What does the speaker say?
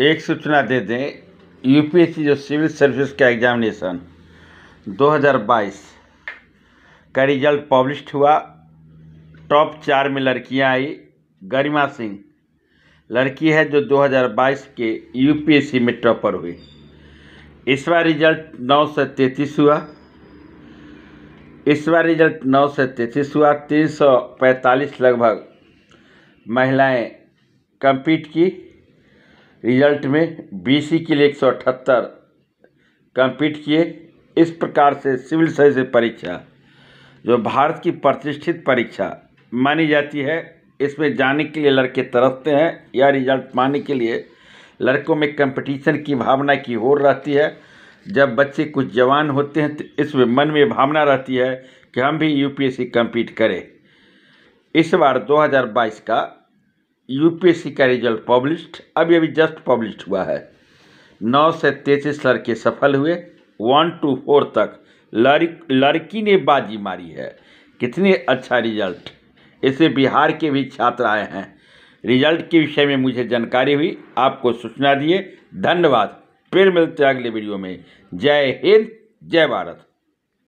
एक सूचना दे दें यूपीएससी जो सिविल सर्विस का एग्ज़ामिनेशन 2022 का रिजल्ट पब्लिश हुआ टॉप चार में लड़कियां आई गरिमा सिंह लड़की है जो 2022 के यूपीएससी में टॉपर हुई इस बार रिजल्ट नौ हुआ इस बार रिजल्ट नौ सौ तैंतीस हुआ तीन सौ पैंतालीस लगभग महिलाएं कंपीट की रिजल्ट में बीसी के लिए एक सौ अठहत्तर कंपीट किए इस प्रकार से सिविल सर्विस परीक्षा जो भारत की प्रतिष्ठित परीक्षा मानी जाती है इसमें जाने के लिए लड़के तरसते हैं या रिजल्ट पाने के लिए लड़कों में कंपटीशन की भावना की ओर रहती है जब बच्चे कुछ जवान होते हैं तो इसमें मन में भावना रहती है कि हम भी यूपीएससी कंप्लीट करें इस बार 2022 का यूपीएससी का रिजल्ट पब्लिश्ड अभी अभी जस्ट पब्लिश्ड हुआ है नौ से तैंतीस लड़के सफल हुए वन टू फोर तक लड़क लड़की ने बाजी मारी है कितने अच्छा रिजल्ट इसे बिहार के भी छात्र आए हैं रिजल्ट के विषय में मुझे जानकारी हुई आपको सूचना दिए धन्यवाद फिर मिलते हैं अगले वीडियो में जय हिंद जय भारत